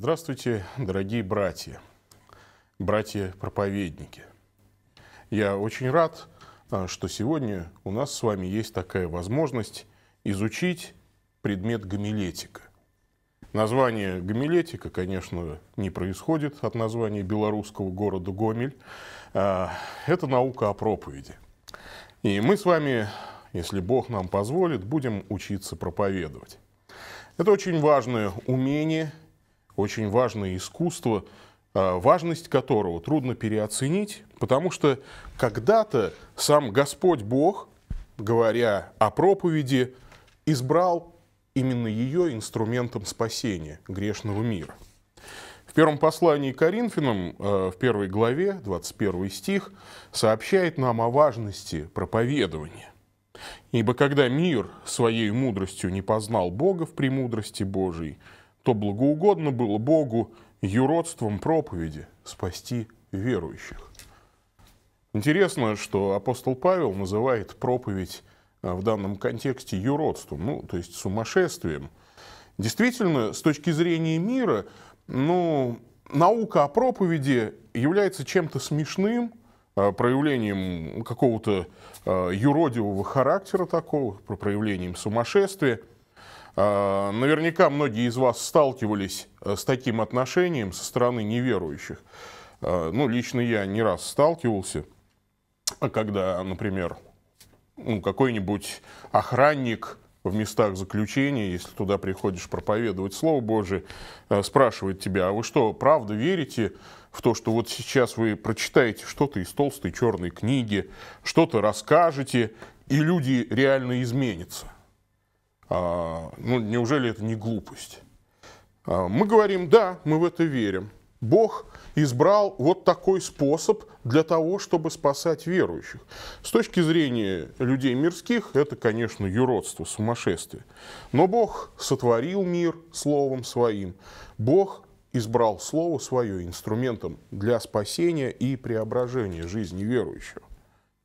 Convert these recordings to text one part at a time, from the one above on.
Здравствуйте, дорогие братья, братья-проповедники. Я очень рад, а, что сегодня у нас с вами есть такая возможность изучить предмет гомилетика. Название гомилетика, конечно, не происходит от названия белорусского города Гомель. А, это наука о проповеди. И мы с вами, если Бог нам позволит, будем учиться проповедовать. Это очень важное умение очень важное искусство, а, важность которого трудно переоценить, потому что когда-то сам Господь Бог, говоря о проповеди, избрал именно ее инструментом спасения грешного мира. В первом послании Коринфянам, а, в первой главе, 21 стих, сообщает нам о важности проповедования. «Ибо когда мир своей мудростью не познал Бога в премудрости Божией, то благоугодно было Богу юродством проповеди спасти верующих. Интересно, что апостол Павел называет проповедь э, в данном контексте юродством, ну, то есть сумасшествием. Действительно, с точки зрения мира, ну, наука о проповеди является чем-то смешным, э, проявлением какого-то э, юродивого характера такого, проявлением сумасшествия. А, наверняка многие из вас сталкивались э, с таким отношением со стороны неверующих. А, ну, лично я не раз сталкивался, а когда, например, ну, какой-нибудь охранник в местах заключения, если туда приходишь проповедовать Слово Божие, э, спрашивает тебя, а вы что, правда верите в то, что вот сейчас вы прочитаете что-то из толстой черной книги, что-то расскажете, и люди реально изменятся? А, ну, неужели это не глупость? А, мы говорим, да, мы в это верим. Бог избрал вот такой способ для того, чтобы спасать верующих. С точки зрения людей мирских, это, конечно, юродство, сумасшествие. Но Бог сотворил мир словом своим. Бог избрал слово свое инструментом для спасения и преображения жизни верующего.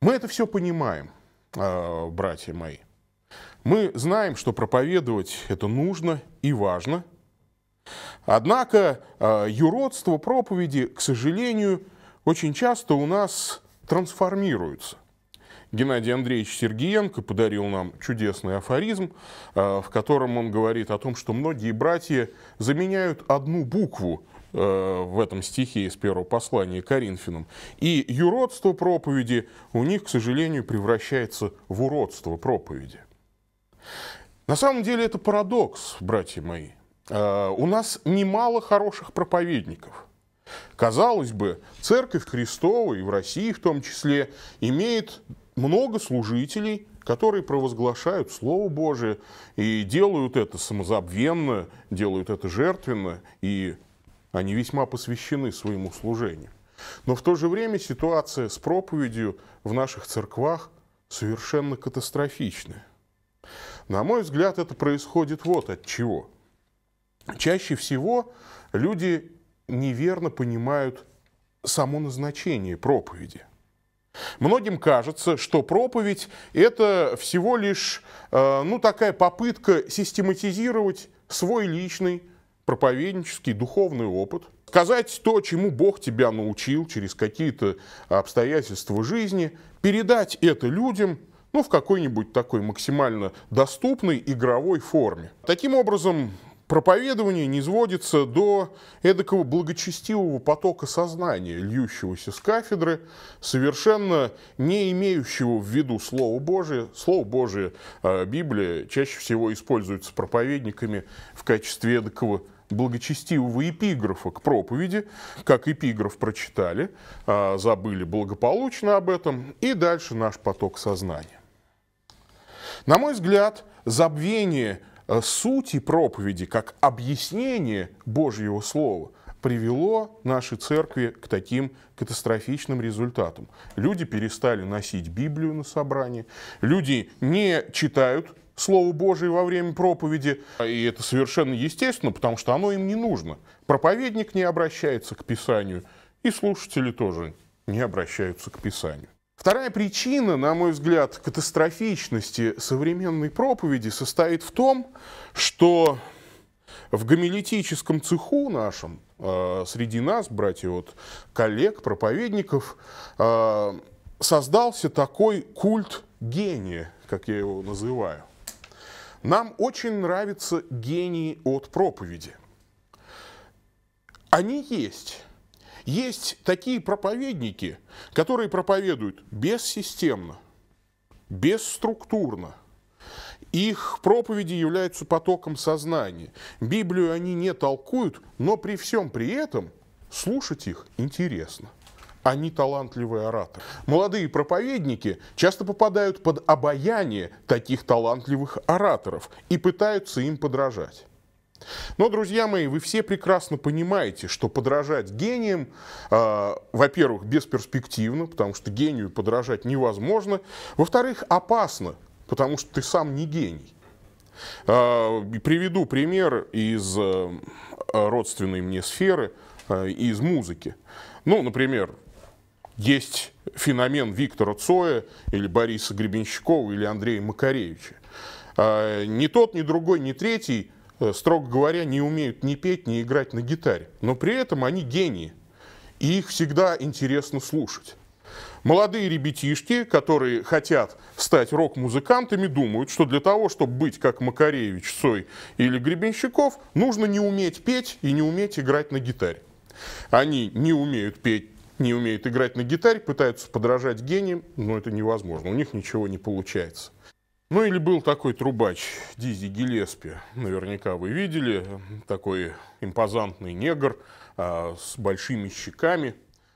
Мы это все понимаем, а, братья мои. Мы знаем, что проповедовать это нужно и важно. Однако э, юродство проповеди, к сожалению, очень часто у нас трансформируется. Геннадий Андреевич Сергиенко подарил нам чудесный афоризм, э, в котором он говорит о том, что многие братья заменяют одну букву э, в этом стихе из первого послания Коринфянам. И юродство проповеди у них, к сожалению, превращается в уродство проповеди. На самом деле это парадокс, братья мои. А, у нас немало хороших проповедников. Казалось бы, Церковь Христова и в России в том числе имеет много служителей, которые провозглашают Слово Божие и делают это самозабвенно, делают это жертвенно, и они весьма посвящены своему служению. Но в то же время ситуация с проповедью в наших церквах совершенно катастрофичная. На мой взгляд, это происходит вот от чего. Чаще всего люди неверно понимают само назначение проповеди. Многим кажется, что проповедь – это всего лишь э, ну, такая попытка систематизировать свой личный проповеднический духовный опыт, сказать то, чему Бог тебя научил через какие-то обстоятельства жизни, передать это людям – ну, в какой-нибудь такой максимально доступной игровой форме. Таким образом, проповедование не сводится до эдакого благочестивого потока сознания, льющегося с кафедры, совершенно не имеющего в виду Слово Божие. Слово Божие, а, Библия, чаще всего используется проповедниками в качестве эдакого благочестивого эпиграфа к проповеди, как эпиграф прочитали, а, забыли благополучно об этом, и дальше наш поток сознания. На мой взгляд, забвение э, сути проповеди как объяснение Божьего Слова привело наши церкви к таким катастрофичным результатам. Люди перестали носить Библию на собрании, люди не читают Слово Божие во время проповеди, э, и это совершенно естественно, потому что оно им не нужно. Проповедник не обращается к Писанию, и слушатели тоже не обращаются к Писанию. Вторая причина, на мой взгляд, катастрофичности современной проповеди состоит в том, что в гомилетическом цеху нашем, э, среди нас, братья от коллег, проповедников, э, создался такой культ гения, как я его называю. Нам очень нравятся гении от проповеди. Они есть. Есть такие проповедники, которые проповедуют бессистемно, бесструктурно. Их проповеди являются потоком сознания. Библию они не толкуют, но при всем при этом слушать их интересно. Они талантливые ораторы. Молодые проповедники часто попадают под обаяние таких талантливых ораторов и пытаются им подражать. Но, друзья мои, вы все прекрасно понимаете, что подражать гением, э, а, во-первых, бесперспективно, потому что гению подражать невозможно, во-вторых, опасно, потому что ты сам не гений. Э, приведу пример из э, родственной мне сферы, э, из музыки. Ну, например, есть феномен Виктора Цоя или Бориса Гребенщикова или Андрея Макаревича. Не тот, ни другой, ни третий Э, строго говоря, не умеют ни петь, ни играть на гитаре. Но при этом они гении, и их всегда интересно слушать. Молодые ребятишки, которые хотят стать рок-музыкантами, думают, что для того, чтобы быть как Макаревич, Сой или Гребенщиков, нужно не уметь петь и не уметь играть на гитаре. Они не умеют петь, не умеют играть на гитаре, пытаются подражать гениям, но это невозможно, у них ничего не получается. Ну или был такой трубач Дизи Гелеспи, наверняка вы видели, такой импозантный негр а, с большими щеками.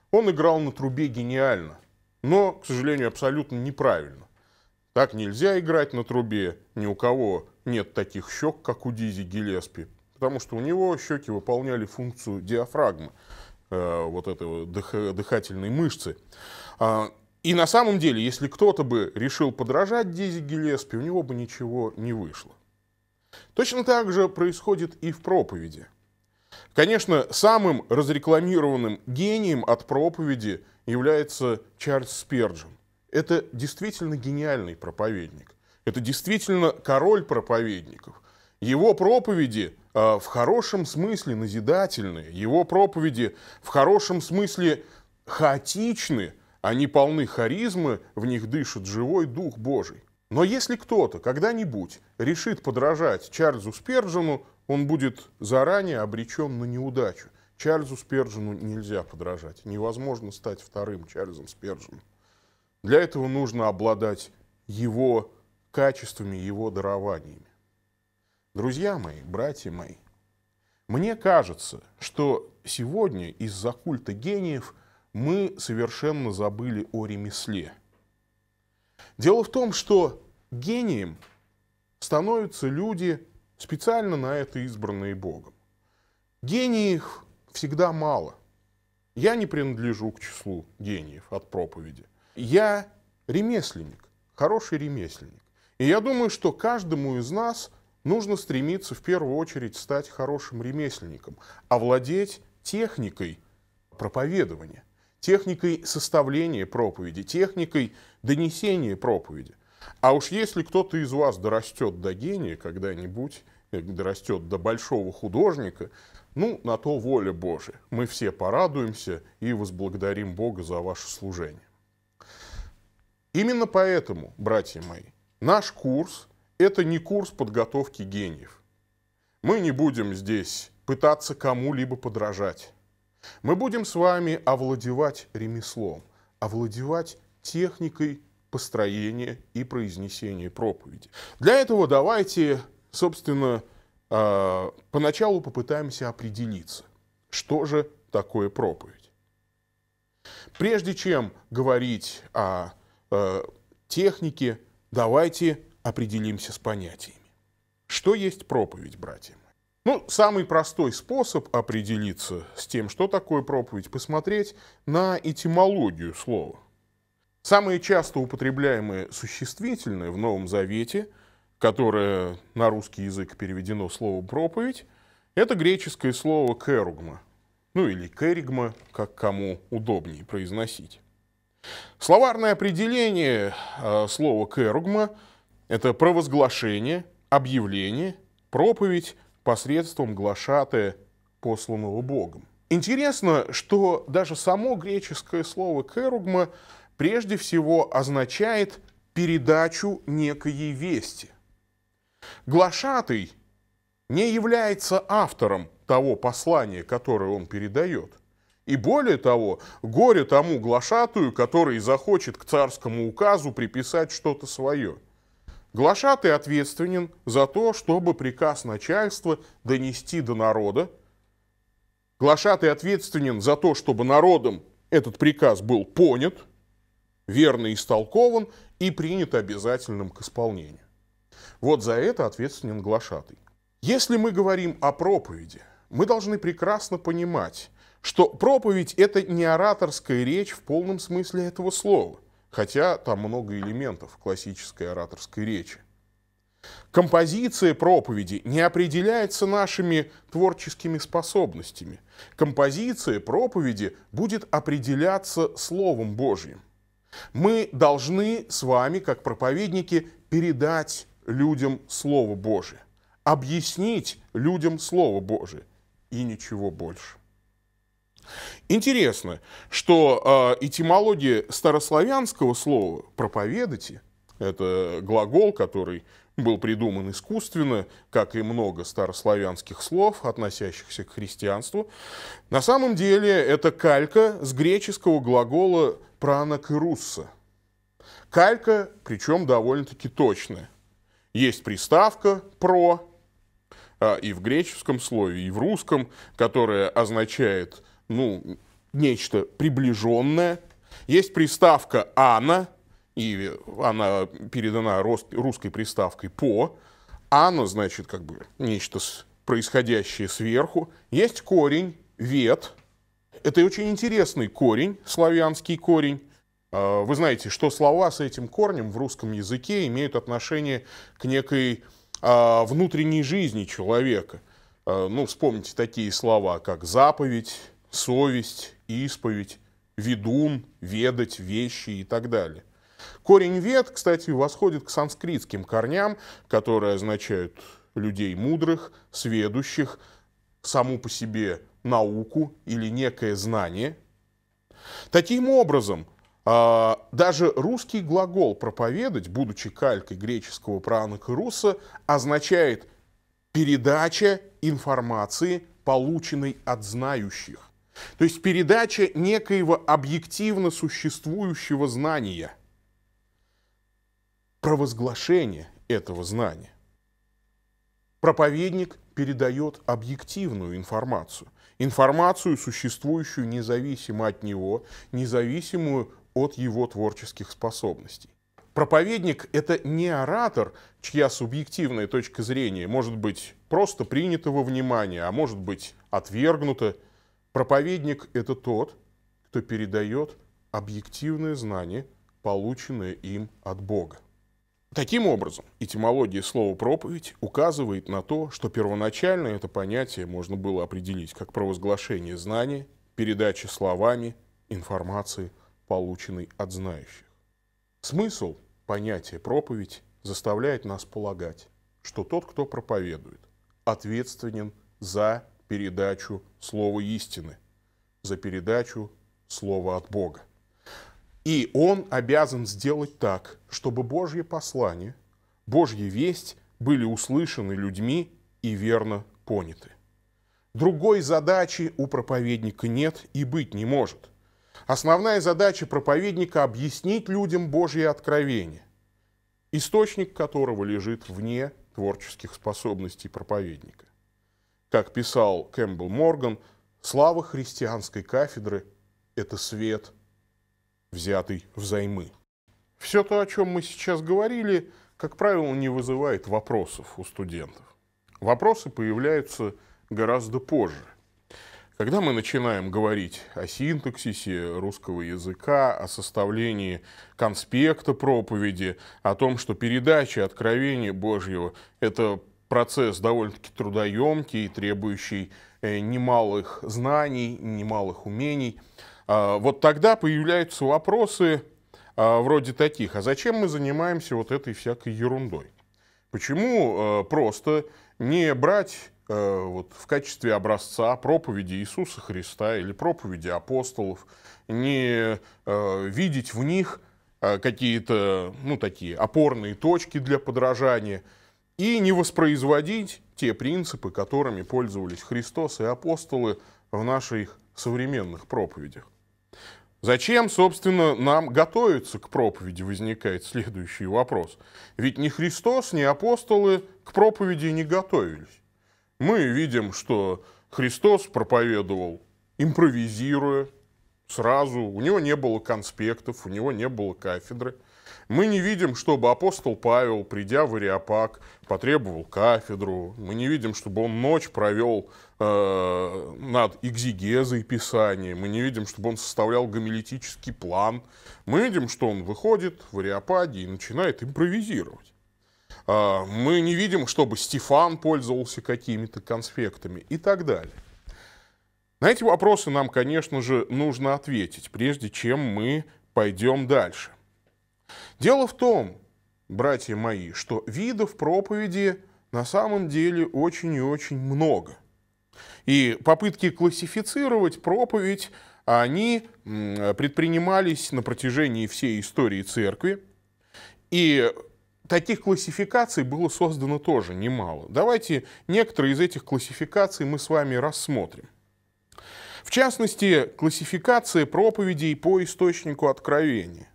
Он играл на трубе гениально, но, к сожалению, абсолютно неправильно. Так нельзя играть на трубе, ни у кого нет таких щек, как у Дизи Гелеспи, потому что у него щеки выполняли функцию диафрагмы, э, вот этой дых, дыхательной мышцы. А, и на самом деле, если кто-то бы решил подражать Дизи Гелеспи, у него бы ничего не вышло. Точно так же происходит и в проповеди. Конечно, самым разрекламированным гением от проповеди является Чарльз Сперджин. Это действительно гениальный проповедник. Это действительно король проповедников. Его проповеди э, в хорошем смысле назидательные, его проповеди в хорошем смысле хаотичны, они полны харизмы, в них дышит живой Дух Божий. Но если кто-то когда-нибудь решит подражать Чарльзу Сперджину, он будет заранее обречен на неудачу. Чарльзу Сперджину нельзя подражать. Невозможно стать вторым Чарльзом Сперджином. Для этого нужно обладать его качествами, его дарованиями. Друзья мои, братья мои, мне кажется, что сегодня из-за культа гениев – мы совершенно забыли о ремесле. Дело в том, что гением становятся люди, специально на это избранные Богом. Гениев всегда мало. Я не принадлежу к числу гениев от проповеди. Я ремесленник, хороший ремесленник. И я думаю, что каждому из нас нужно стремиться в первую очередь стать хорошим ремесленником, овладеть техникой проповедования техникой составления проповеди, техникой донесения проповеди. А уж если кто-то из вас дорастет до гения когда-нибудь, э, дорастет до большого художника, ну, на то воля Божия. Мы все порадуемся и возблагодарим Бога за ваше служение. Именно поэтому, братья мои, наш курс – это не курс подготовки гениев. Мы не будем здесь пытаться кому-либо подражать. Мы будем с вами овладевать ремеслом, овладевать техникой построения и произнесения проповеди. Для этого давайте, собственно, э, поначалу попытаемся определиться, что же такое проповедь. Прежде чем говорить о э, технике, давайте определимся с понятиями. Что есть проповедь, братья? Ну, самый простой способ определиться с тем, что такое проповедь, посмотреть на этимологию слова. Самое часто употребляемое существительное в Новом Завете, которое на русский язык переведено слово «проповедь», это греческое слово «керугма», ну или «керигма», как кому удобнее произносить. Словарное определение э, слова «керугма» — это провозглашение, объявление, проповедь — посредством глашатая, посланного Богом. Интересно, что даже само греческое слово «керугма» прежде всего означает передачу некой вести. Глашатый не является автором того послания, которое он передает. И более того, горе тому глашатую, который захочет к царскому указу приписать что-то свое – Глашатый ответственен за то, чтобы приказ начальства донести до народа. Глашатый ответственен за то, чтобы народом этот приказ был понят, верно истолкован и принят обязательным к исполнению. Вот за это ответственен глашатый. Если мы говорим о проповеди, мы должны прекрасно понимать, что проповедь – это не ораторская речь в полном смысле этого слова – хотя там много элементов классической ораторской речи. Композиция проповеди не определяется нашими творческими способностями. Композиция проповеди будет определяться Словом Божьим. Мы должны с вами, как проповедники, передать людям Слово Божие, объяснить людям Слово Божие и ничего больше. Интересно, что э, этимология старославянского слова «проповедати» — это глагол, который был придуман искусственно, как и много старославянских слов, относящихся к христианству. На самом деле это калька с греческого глагола «пранакерусса». Калька, причем довольно-таки точная. Есть приставка «про», а, и в греческом слове, и в русском, которая означает ну, нечто приближенное. Есть приставка «ана», и она передана русской приставкой «по». «Ана» значит как бы нечто происходящее сверху. Есть корень «вет». Это очень интересный корень, славянский корень. А, вы знаете, что слова с этим корнем в русском языке имеют отношение к некой а, внутренней жизни человека. А, ну, вспомните такие слова, как «заповедь», совесть, исповедь, ведун, ведать, вещи и так далее. Корень вед, кстати, восходит к санскритским корням, которые означают людей мудрых, сведущих, саму по себе науку или некое знание. Таким образом, а, даже русский глагол «проповедать», будучи калькой греческого пранака руса, означает передача информации, полученной от знающих. То есть передача некоего объективно существующего знания, провозглашение этого знания. Проповедник передает объективную информацию, информацию, существующую независимо от него, независимую от его творческих способностей. Проповедник – это не оратор, чья субъективная точка зрения может быть просто принята во внимание, а может быть отвергнута – Проповедник – это тот, кто передает объективное знание, полученное им от Бога. Таким образом, этимология слова «проповедь» указывает на то, что первоначально это понятие можно было определить как провозглашение знания, передача словами информации, полученной от знающих. Смысл понятия «проповедь» заставляет нас полагать, что тот, кто проповедует, ответственен за передачу слова истины, за передачу слова от Бога. И он обязан сделать так, чтобы Божье послание, Божья весть были услышаны людьми и верно поняты. Другой задачи у проповедника нет и быть не может. Основная задача проповедника – объяснить людям Божье откровение, источник которого лежит вне творческих способностей проповедника. Как писал Кэмпбелл Морган, слава христианской кафедры – это свет, взятый взаймы. Все то, о чем мы сейчас говорили, как правило, не вызывает вопросов у студентов. Вопросы появляются гораздо позже. Когда мы начинаем говорить о синтаксисе русского языка, о составлении конспекта проповеди, о том, что передача откровения Божьего – это процесс довольно-таки трудоемкий, требующий э, немалых знаний, немалых умений. А, вот тогда появляются вопросы а, вроде таких, а зачем мы занимаемся вот этой всякой ерундой? Почему э, просто не брать э, вот, в качестве образца проповеди Иисуса Христа или проповеди апостолов, не видеть в них какие-то ну, такие опорные точки для подражания – и не воспроизводить те принципы, которыми пользовались Христос и апостолы в наших современных проповедях. Зачем, собственно, нам готовиться к проповеди, возникает следующий вопрос. Ведь ни Христос, ни апостолы к проповеди не готовились. Мы видим, что Христос проповедовал, импровизируя, сразу, у него не было конспектов, у него не было кафедры – мы не видим, чтобы апостол Павел, придя в Ариапак, потребовал кафедру. Мы не видим, чтобы он ночь провел э, над экзигезой Писания. Мы не видим, чтобы он составлял гомилетический план. Мы видим, что он выходит в Ариапаге и начинает импровизировать. Э, мы не видим, чтобы Стефан пользовался какими-то конспектами и так далее. На эти вопросы нам, конечно же, нужно ответить, прежде чем мы пойдем дальше. Дело в том, братья мои, что видов проповеди на самом деле очень и очень много. И попытки классифицировать проповедь, они предпринимались на протяжении всей истории церкви. И таких классификаций было создано тоже немало. Давайте некоторые из этих классификаций мы с вами рассмотрим. В частности, классификация проповедей по источнику откровения.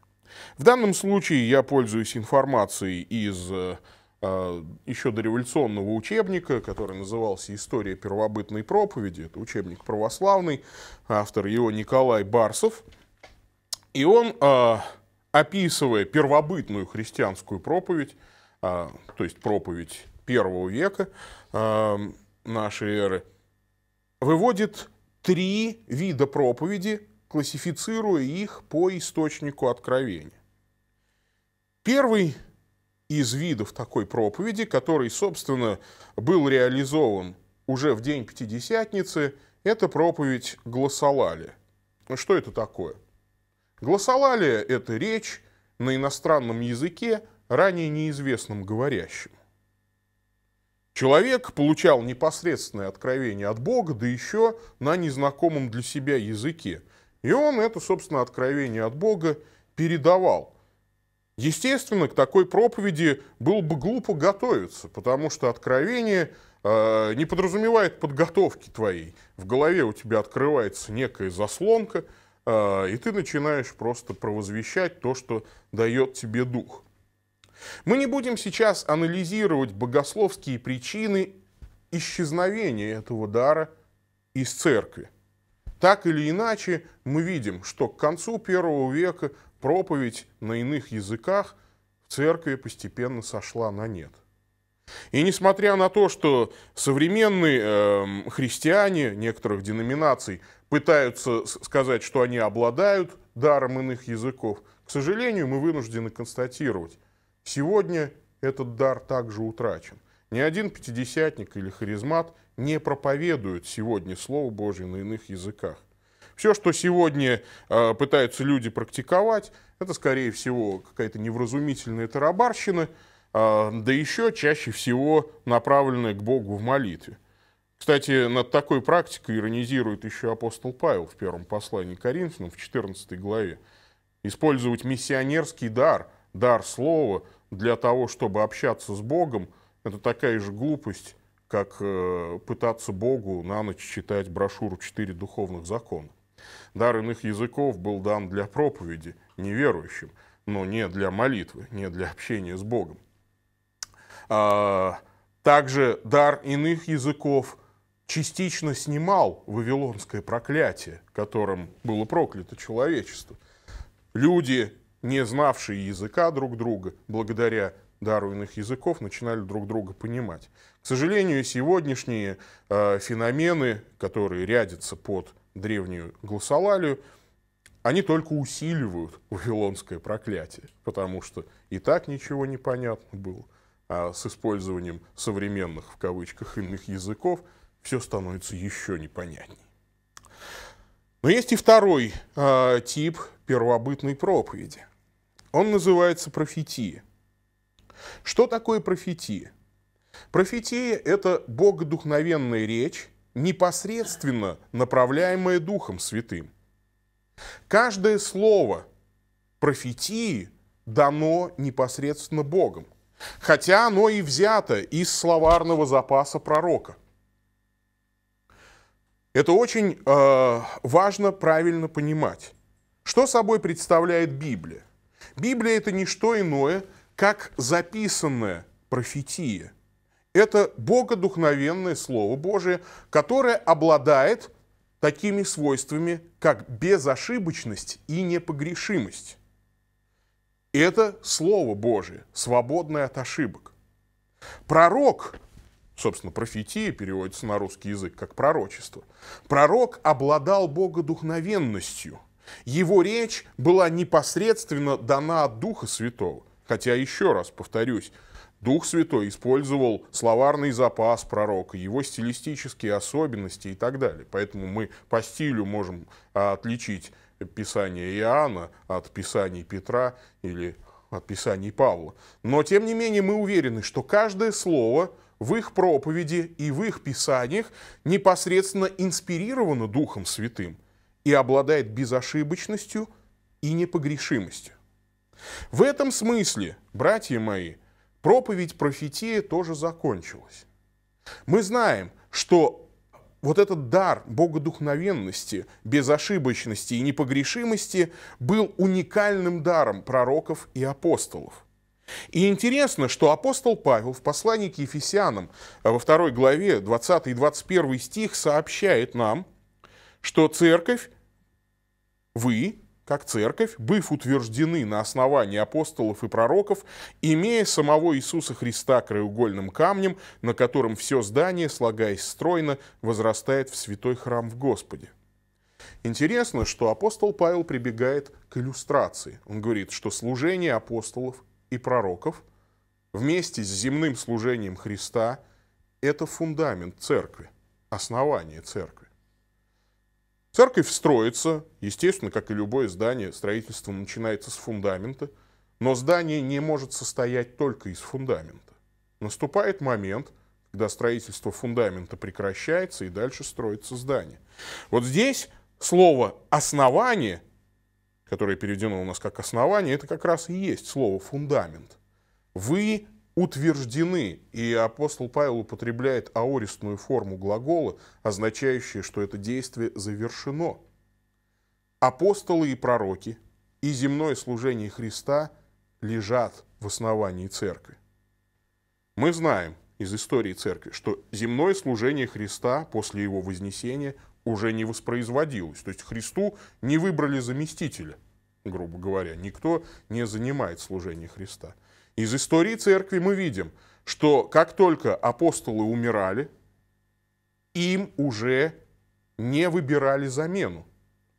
В данном случае я пользуюсь информацией из э, э, еще до революционного учебника, который назывался «История первобытной проповеди». Это учебник православный, автор его Николай Барсов. И он, э, описывая первобытную христианскую проповедь, то есть проповедь первого века нашей эры, выводит три вида проповеди, классифицируя их по источнику откровения. Первый из видов такой проповеди, который, собственно, был реализован уже в день Пятидесятницы, это проповедь гласолалия. Ну, что это такое? Гласолалия – это речь на иностранном языке, ранее неизвестном говорящем. Человек получал непосредственное откровение от Бога, да еще на незнакомом для себя языке – и он это, собственно, откровение от Бога передавал. Естественно, к такой проповеди было бы глупо готовиться, потому что откровение э, не подразумевает подготовки твоей. В голове у тебя открывается некая заслонка, э, и ты начинаешь просто провозвещать то, что дает тебе дух. Мы не будем сейчас анализировать богословские причины исчезновения этого дара из церкви. Так или иначе, мы видим, что к концу первого века проповедь на иных языках в церкви постепенно сошла на нет. И несмотря на то, что современные э, христиане некоторых деноминаций пытаются сказать, что они обладают даром иных языков, к сожалению, мы вынуждены констатировать, сегодня этот дар также утрачен. Ни один пятидесятник или харизмат – не проповедуют сегодня Слово Божье на иных языках. Все, что сегодня а, пытаются люди практиковать, это, скорее всего, какая-то невразумительная тарабарщина, а, да еще чаще всего направленная к Богу в молитве. Кстати, над такой практикой иронизирует еще апостол Павел в первом послании к Коринфянам в 14 главе. Использовать миссионерский дар, дар слова для того, чтобы общаться с Богом, это такая же глупость, как э, пытаться Богу на ночь читать брошюру «Четыре духовных закона». Дар иных языков был дан для проповеди неверующим, но не для молитвы, не для общения с Богом. А, также дар иных языков частично снимал вавилонское проклятие, которым было проклято человечество. Люди, не знавшие языка друг друга, благодаря дару иных языков, начинали друг друга понимать. К сожалению, сегодняшние э, феномены, которые рядятся под древнюю гласолалию, они только усиливают вавилонское проклятие, потому что и так ничего не понятно было. А с использованием современных, в кавычках, иных языков все становится еще непонятнее. Но есть и второй э, тип первобытной проповеди. Он называется профетия. Что такое профетия? Профитея – это богодухновенная речь, непосредственно направляемая Духом Святым. Каждое слово профетии дано непосредственно Богом, хотя оно и взято из словарного запаса пророка. Это очень э, важно правильно понимать. Что собой представляет Библия? Библия – это не что иное, как записанная профетия, это богодухновенное Слово Божие, которое обладает такими свойствами, как безошибочность и непогрешимость. Это Слово Божие, свободное от ошибок. Пророк, собственно, профетия переводится на русский язык как пророчество, пророк обладал богодухновенностью. Его речь была непосредственно дана от Духа Святого. Хотя, еще раз повторюсь, Дух Святой использовал словарный запас пророка, его стилистические особенности и так далее. Поэтому мы по стилю можем а, отличить Писание Иоанна от Писаний Петра или от Писаний Павла. Но, тем не менее, мы уверены, что каждое слово в их проповеди и в их писаниях непосредственно инспирировано Духом Святым и обладает безошибочностью и непогрешимостью. В этом смысле, братья мои – проповедь профетии тоже закончилась. Мы знаем, что вот этот дар богодухновенности, безошибочности и непогрешимости был уникальным даром пророков и апостолов. И интересно, что апостол Павел в послании к Ефесянам э, во второй главе 20 и 21 стих сообщает нам, что церковь, вы, как церковь, быв утверждены на основании апостолов и пророков, имея самого Иисуса Христа краеугольным камнем, на котором все здание, слагаясь стройно, возрастает в святой храм в Господе. Интересно, что апостол Павел прибегает к иллюстрации. Он говорит, что служение апостолов и пророков вместе с земным служением Христа – это фундамент церкви, основание церкви. Церковь строится, естественно, как и любое здание, строительство начинается с фундамента, но здание не может состоять только из фундамента. Наступает момент, когда строительство фундамента прекращается и дальше строится здание. Вот здесь слово «основание», которое переведено у нас как «основание», это как раз и есть слово «фундамент». Вы утверждены, и апостол Павел употребляет аористную форму глагола, означающую, что это действие завершено. Апостолы и пророки и земное служение Христа лежат в основании церкви. Мы знаем из истории церкви, что земное служение Христа после его вознесения уже не воспроизводилось. То есть Христу не выбрали заместителя, грубо говоря. Никто не занимает служение Христа – из истории церкви мы видим, что как только апостолы умирали, им уже не выбирали замену.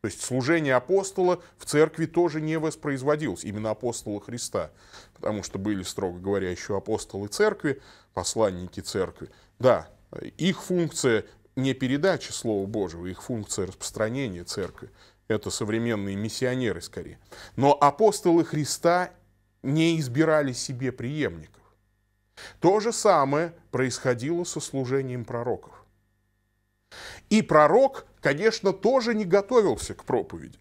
То есть служение апостола в церкви тоже не воспроизводилось, именно апостола Христа, потому что были, строго говоря, еще апостолы церкви, посланники церкви. Да, их функция не передача Слова Божьего, их функция распространения церкви. Это современные миссионеры скорее. Но апостолы Христа не избирали себе преемников. То же самое происходило со служением пророков. И пророк, конечно, тоже не готовился к проповеди.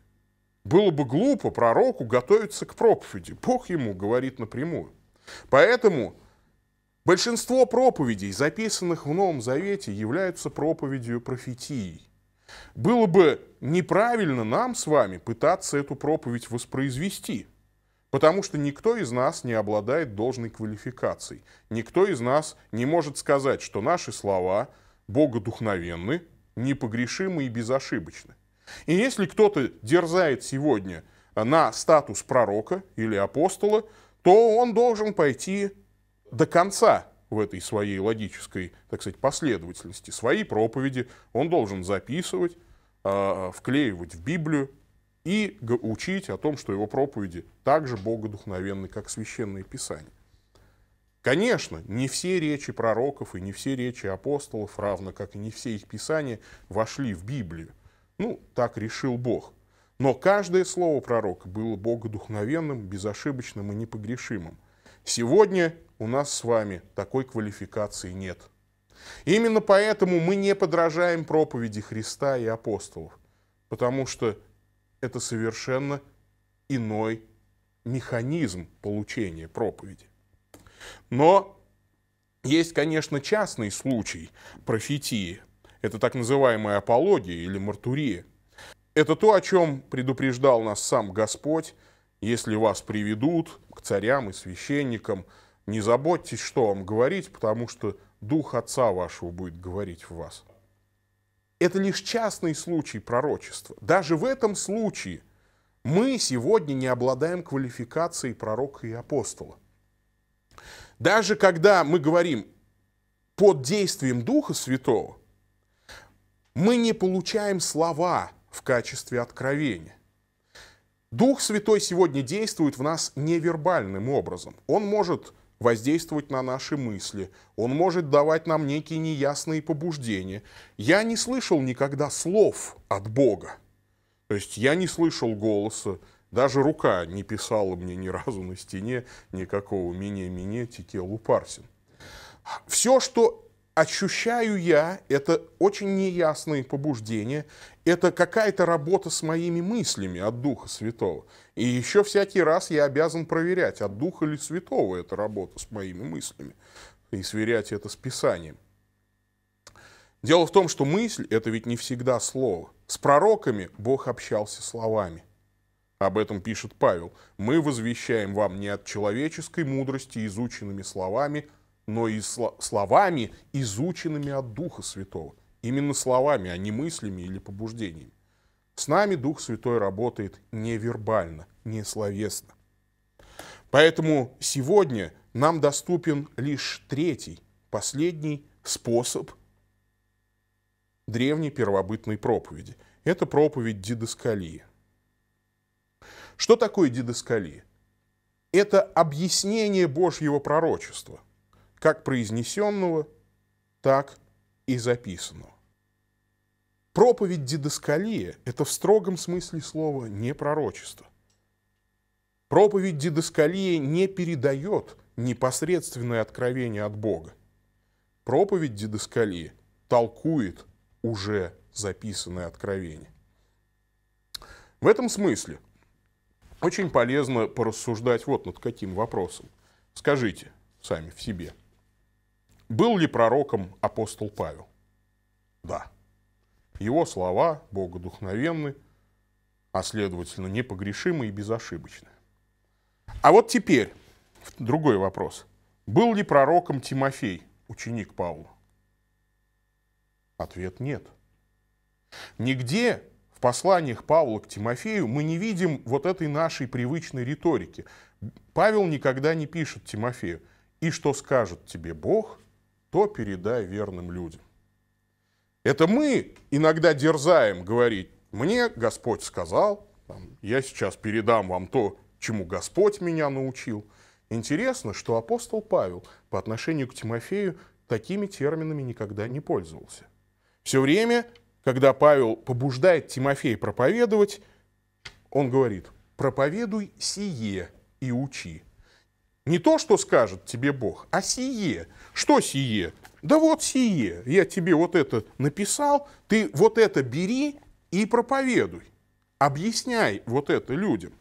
Было бы глупо пророку готовиться к проповеди. Бог ему говорит напрямую. Поэтому большинство проповедей, записанных в Новом Завете, являются проповедью профетией. Было бы неправильно нам с вами пытаться эту проповедь воспроизвести – Потому что никто из нас не обладает должной квалификацией. Никто из нас не может сказать, что наши слова богодухновенны, непогрешимы и безошибочны. И если кто-то дерзает сегодня на статус пророка или апостола, то он должен пойти до конца в этой своей логической, так сказать, последовательности. Свои проповеди он должен записывать, а, вклеивать в Библию, и учить о том, что его проповеди также богодухновенны, как священные писания. Конечно, не все речи пророков и не все речи апостолов, равно как и не все их писания, вошли в Библию. Ну, так решил Бог. Но каждое слово пророка было богодухновенным, безошибочным и непогрешимым. Сегодня у нас с вами такой квалификации нет. Именно поэтому мы не подражаем проповеди Христа и апостолов, потому что это совершенно иной механизм получения проповеди. Но есть, конечно, частный случай профетии. Это так называемая апология или мартурия. Это то, о чем предупреждал нас сам Господь. Если вас приведут к царям и священникам, не заботьтесь, что вам говорить, потому что Дух Отца вашего будет говорить в вас это лишь частный случай пророчества. Даже в этом случае мы сегодня не обладаем квалификацией пророка и апостола. Даже когда мы говорим под действием Духа Святого, мы не получаем слова в качестве откровения. Дух Святой сегодня действует в нас невербальным образом. Он может воздействовать на наши мысли, он может давать нам некие неясные побуждения. Я не слышал никогда слов от Бога. То есть я не слышал голоса, даже рука не писала мне ни разу на стене никакого «мине-мине» Тикелу Парсин. Все, что ощущаю я, это очень неясные побуждения, это какая-то работа с моими мыслями от Духа Святого. И еще всякий раз я обязан проверять, от Духа ли Святого эта работа с моими мыслями, и сверять это с Писанием. Дело в том, что мысль – это ведь не всегда слово. С пророками Бог общался словами. Об этом пишет Павел. «Мы возвещаем вам не от человеческой мудрости, изученными словами, но и словами, изученными от Духа Святого. Именно словами, а не мыслями или побуждениями. С нами Дух Святой работает невербально, не словесно. Поэтому сегодня нам доступен лишь третий, последний способ древней первобытной проповеди. Это проповедь дидоскалии. Что такое дидоскалия? Это объяснение Божьего пророчества – как произнесенного, так и записанного. Проповедь дидоскалия – это в строгом смысле слова не пророчество. Проповедь дидоскалии не передает непосредственное откровение от Бога. Проповедь дидоскалии толкует уже записанное откровение. В этом смысле очень полезно порассуждать вот над каким вопросом. Скажите сами в себе – был ли пророком апостол Павел? Да. Его слова богодухновенны, а следовательно непогрешимы и безошибочны. А вот теперь другой вопрос. Был ли пророком Тимофей, ученик Павла? Ответ нет. Нигде в посланиях Павла к Тимофею мы не видим вот этой нашей привычной риторики. Павел никогда не пишет Тимофею, и что скажет тебе Бог, то передай верным людям. Это мы иногда дерзаем говорить, мне Господь сказал, я сейчас передам вам то, чему Господь меня научил. Интересно, что апостол Павел по отношению к Тимофею такими терминами никогда не пользовался. Все время, когда Павел побуждает Тимофея проповедовать, он говорит, проповедуй сие и учи. Не то, что скажет тебе Бог, а сие. Что сие? Да вот сие. Я тебе вот это написал, ты вот это бери и проповедуй. Объясняй вот это людям.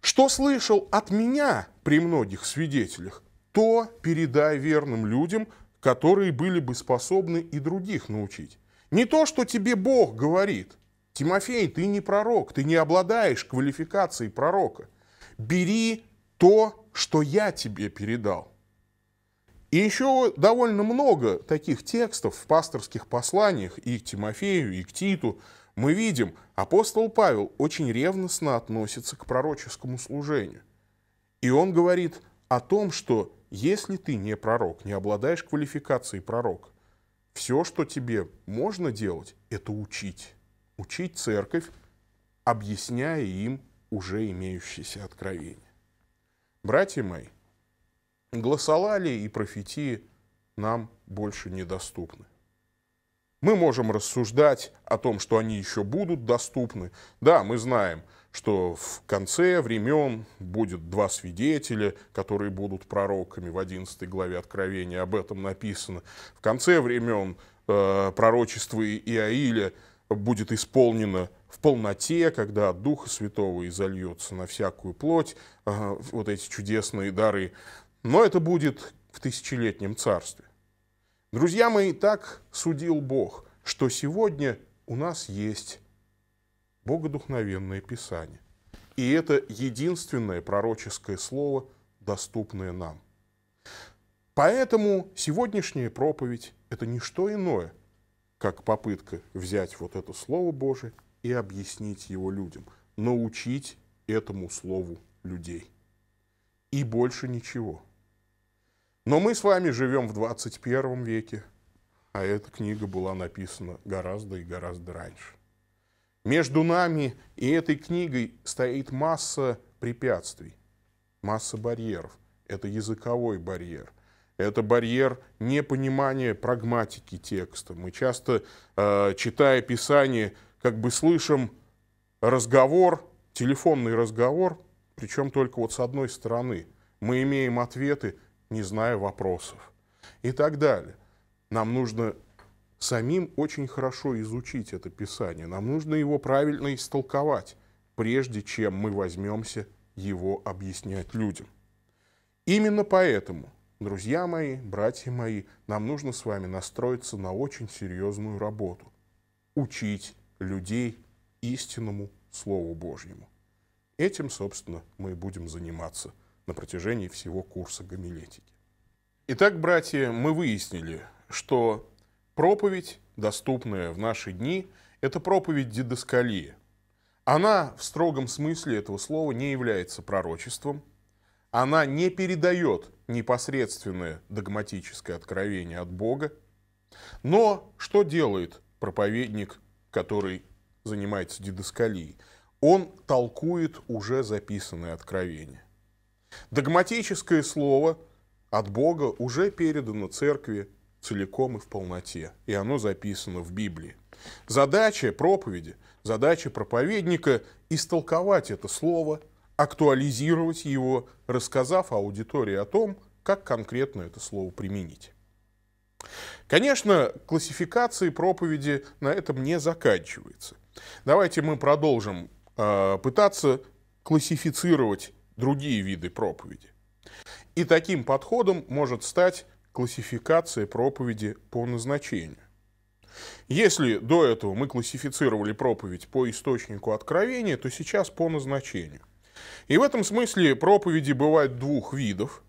Что слышал от меня при многих свидетелях, то передай верным людям, которые были бы способны и других научить. Не то, что тебе Бог говорит. Тимофей, ты не пророк, ты не обладаешь квалификацией пророка. Бери то, что я тебе передал. И еще довольно много таких текстов в пасторских посланиях и к Тимофею, и к Титу. Мы видим, апостол Павел очень ревностно относится к пророческому служению. И он говорит о том, что если ты не пророк, не обладаешь квалификацией пророка, все, что тебе можно делать, это учить. Учить церковь, объясняя им уже имеющиеся откровения братья мои, гласолали и профетии нам больше недоступны. Мы можем рассуждать о том, что они еще будут доступны. Да, мы знаем, что в конце времен будет два свидетеля, которые будут пророками. В 11 главе Откровения об этом написано. В конце времен э, пророчество Иаиля – будет исполнено в полноте, когда от Духа Святого и на всякую плоть вот эти чудесные дары. Но это будет в тысячелетнем царстве. Друзья мои, так судил Бог, что сегодня у нас есть богодухновенное Писание. И это единственное пророческое слово, доступное нам. Поэтому сегодняшняя проповедь – это не что иное – как попытка взять вот это Слово Божие и объяснить его людям, научить этому Слову людей. И больше ничего. Но мы с вами живем в 21 веке, а эта книга была написана гораздо и гораздо раньше. Между нами и этой книгой стоит масса препятствий, масса барьеров. Это языковой барьер – это барьер непонимания прагматики текста. Мы часто, э, читая Писание, как бы слышим разговор, телефонный разговор, причем только вот с одной стороны. Мы имеем ответы, не зная вопросов. И так далее. Нам нужно самим очень хорошо изучить это Писание. Нам нужно его правильно истолковать, прежде чем мы возьмемся его объяснять людям. Именно поэтому – Друзья мои, братья мои, нам нужно с вами настроиться на очень серьезную работу. Учить людей истинному Слову Божьему. Этим, собственно, мы и будем заниматься на протяжении всего курса гомилетики. Итак, братья, мы выяснили, что проповедь, доступная в наши дни, это проповедь дидоскалии. Она в строгом смысле этого слова не является пророчеством – она не передает непосредственное догматическое откровение от Бога. Но что делает проповедник, который занимается дидоскалией? Он толкует уже записанное откровение. Догматическое слово от Бога уже передано церкви целиком и в полноте, и оно записано в Библии. Задача проповеди, задача проповедника – истолковать это слово – актуализировать его, рассказав аудитории о том, как конкретно это слово применить. Конечно, классификации проповеди на этом не заканчивается. Давайте мы продолжим э, пытаться классифицировать другие виды проповеди. И таким подходом может стать классификация проповеди по назначению. Если до этого мы классифицировали проповедь по источнику откровения, то сейчас по назначению. И в этом смысле проповеди бывают двух видов.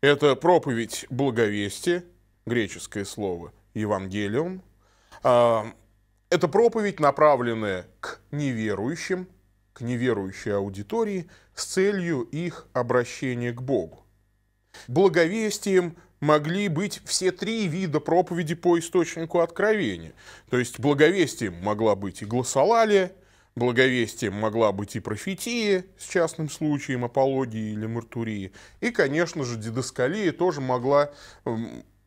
Это проповедь благовестия, греческое слово «евангелиум». А, это проповедь, направленная к неверующим, к неверующей аудитории с целью их обращения к Богу. Благовестием могли быть все три вида проповеди по источнику откровения. То есть благовестием могла быть и гласолалия – Благовестием могла быть и профития с частным случаем, апологии или мартурии. И, конечно же, дидоскалия тоже могла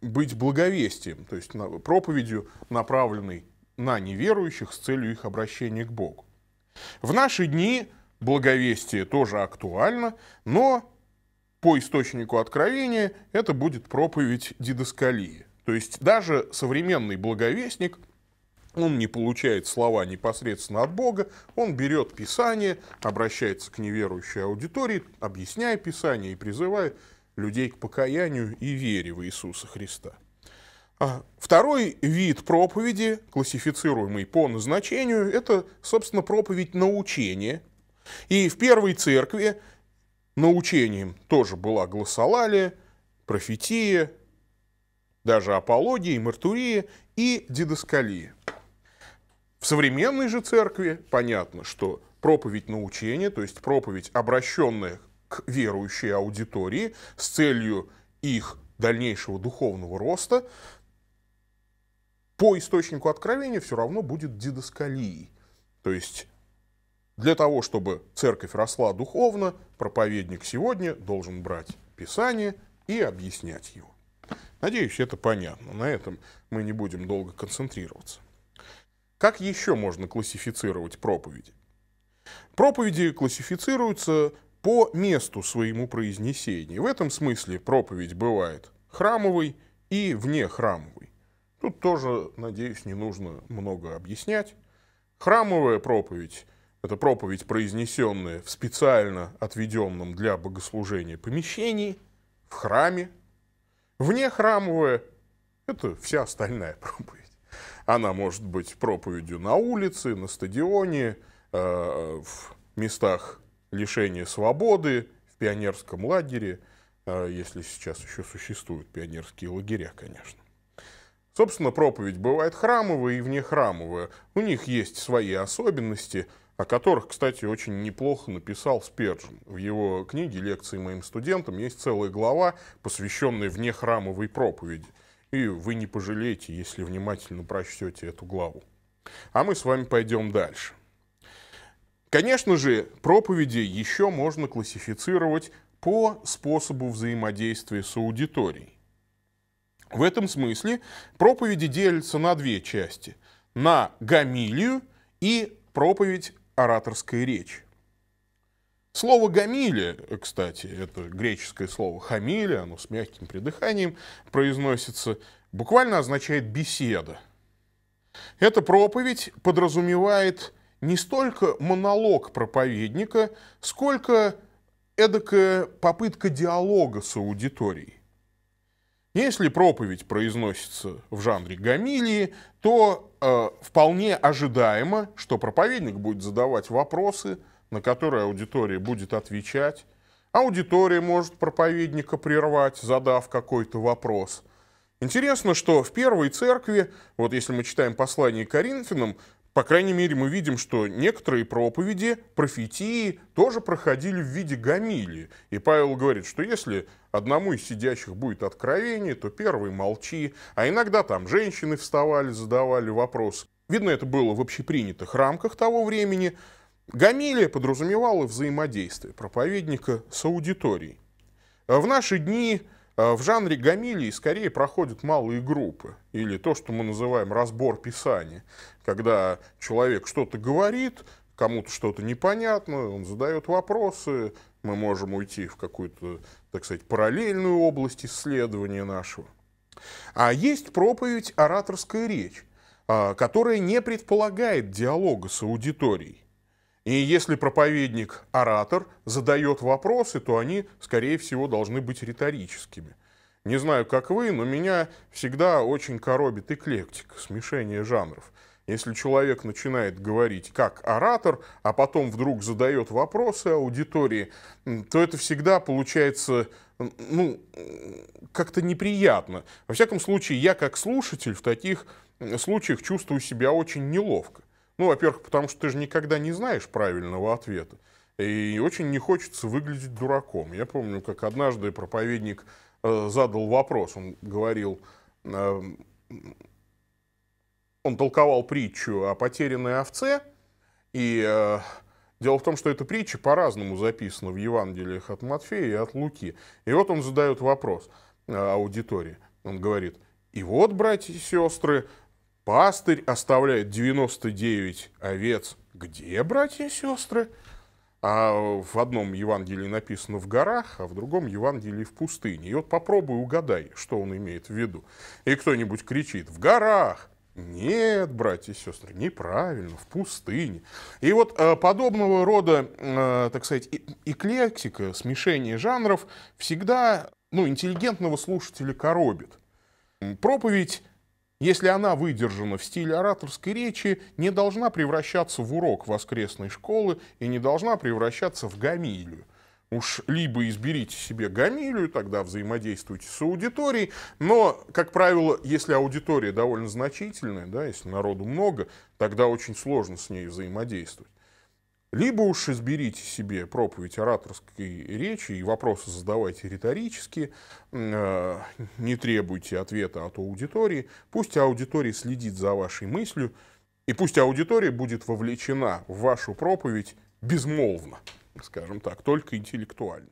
быть благовестием, то есть проповедью, направленной на неверующих с целью их обращения к Богу. В наши дни благовестие тоже актуально, но по источнику откровения это будет проповедь дидоскалии. То есть даже современный благовестник – он не получает слова непосредственно от Бога, он берет Писание, обращается к неверующей аудитории, объясняя Писание и призывая людей к покаянию и вере в Иисуса Христа. А второй вид проповеди, классифицируемый по назначению, это, собственно, проповедь научения. И в первой церкви научением тоже была гласолалия, профетия, даже апология, мартурия и дидоскалия. В современной же церкви понятно, что проповедь научения, то есть проповедь, обращенная к верующей аудитории с целью их дальнейшего духовного роста, по источнику откровения все равно будет дидоскалией. То есть для того, чтобы церковь росла духовно, проповедник сегодня должен брать Писание и объяснять его. Надеюсь, это понятно. На этом мы не будем долго концентрироваться. Как еще можно классифицировать проповеди? Проповеди классифицируются по месту своему произнесения. В этом смысле проповедь бывает храмовой и внехрамовой. Тут тоже, надеюсь, не нужно много объяснять. Храмовая проповедь – это проповедь, произнесенная в специально отведенном для богослужения помещении, в храме. Внехрамовая – это вся остальная проповедь. Она может быть проповедью на улице, на стадионе, э, в местах лишения свободы, в пионерском лагере, э, если сейчас еще существуют пионерские лагеря, конечно. Собственно, проповедь бывает храмовая и внехрамовая. У них есть свои особенности, о которых, кстати, очень неплохо написал Спержин. В его книге «Лекции моим студентам» есть целая глава, посвященная внехрамовой проповеди – и вы не пожалеете, если внимательно прочтете эту главу. А мы с вами пойдем дальше. Конечно же, проповеди еще можно классифицировать по способу взаимодействия с аудиторией. В этом смысле проповеди делятся на две части. На гамилию и проповедь ораторской речи. Слово «гамили», э, кстати, это греческое слово «хамили», оно с мягким придыханием произносится, буквально означает «беседа». Эта проповедь подразумевает не столько монолог проповедника, сколько эдакая попытка диалога с аудиторией. Если проповедь произносится в жанре гамилии, то э, вполне ожидаемо, что проповедник будет задавать вопросы – на которые аудитория будет отвечать. Аудитория может проповедника прервать, задав какой-то вопрос. Интересно, что в первой церкви, вот если мы читаем послание Коринфянам, по крайней мере, мы видим, что некоторые проповеди, профетии тоже проходили в виде гамили. И Павел говорит, что если одному из сидящих будет откровение, то первый молчи. А иногда там женщины вставали, задавали вопрос. Видно, это было в общепринятых рамках того времени – Гамелия подразумевала взаимодействие проповедника с аудиторией. А в наши дни а, в жанре гамилии скорее проходят малые группы, или то, что мы называем разбор писания, когда человек что-то говорит, кому-то что-то непонятно, он задает вопросы, мы можем уйти в какую-то, так сказать, параллельную область исследования нашего. А есть проповедь «Ораторская речь», а, которая не предполагает диалога с аудиторией. И если проповедник-оратор задает вопросы, то они, скорее всего, должны быть риторическими. Не знаю, как вы, но меня всегда очень коробит эклектика, смешение жанров. Если человек начинает говорить как оратор, а потом вдруг задает вопросы аудитории, то это всегда получается ну, как-то неприятно. Во всяком случае, я как слушатель в таких случаях чувствую себя очень неловко. Ну, во-первых, потому что ты же никогда не знаешь правильного ответа. И очень не хочется выглядеть дураком. Я помню, как однажды проповедник э, задал вопрос. Он говорил, э, он толковал притчу о потерянной овце. И э, дело в том, что эта притча по-разному записана в Евангелиях от Матфея и от Луки. И вот он задает вопрос аудитории. Он говорит, и вот, братья и сестры, Пастырь оставляет 99 овец. Где, братья и сестры? А в одном Евангелии написано в горах, а в другом Евангелии в пустыне. И вот попробуй угадай, что он имеет в виду. И кто-нибудь кричит «в горах». Нет, братья и сестры, неправильно, в пустыне. И вот э, подобного рода, э, так сказать, эклектика, смешение жанров всегда ну, интеллигентного слушателя коробит. Проповедь если она выдержана в стиле ораторской речи, не должна превращаться в урок воскресной школы и не должна превращаться в гамилию. Уж либо изберите себе гамилию, тогда взаимодействуйте с аудиторией, но, как правило, если аудитория довольно значительная, да, если народу много, тогда очень сложно с ней взаимодействовать. Либо уж изберите себе проповедь ораторской речи и вопросы задавайте риторически, э, не требуйте ответа от аудитории, пусть аудитория следит за вашей мыслью, и пусть аудитория будет вовлечена в вашу проповедь безмолвно, скажем так, только интеллектуально.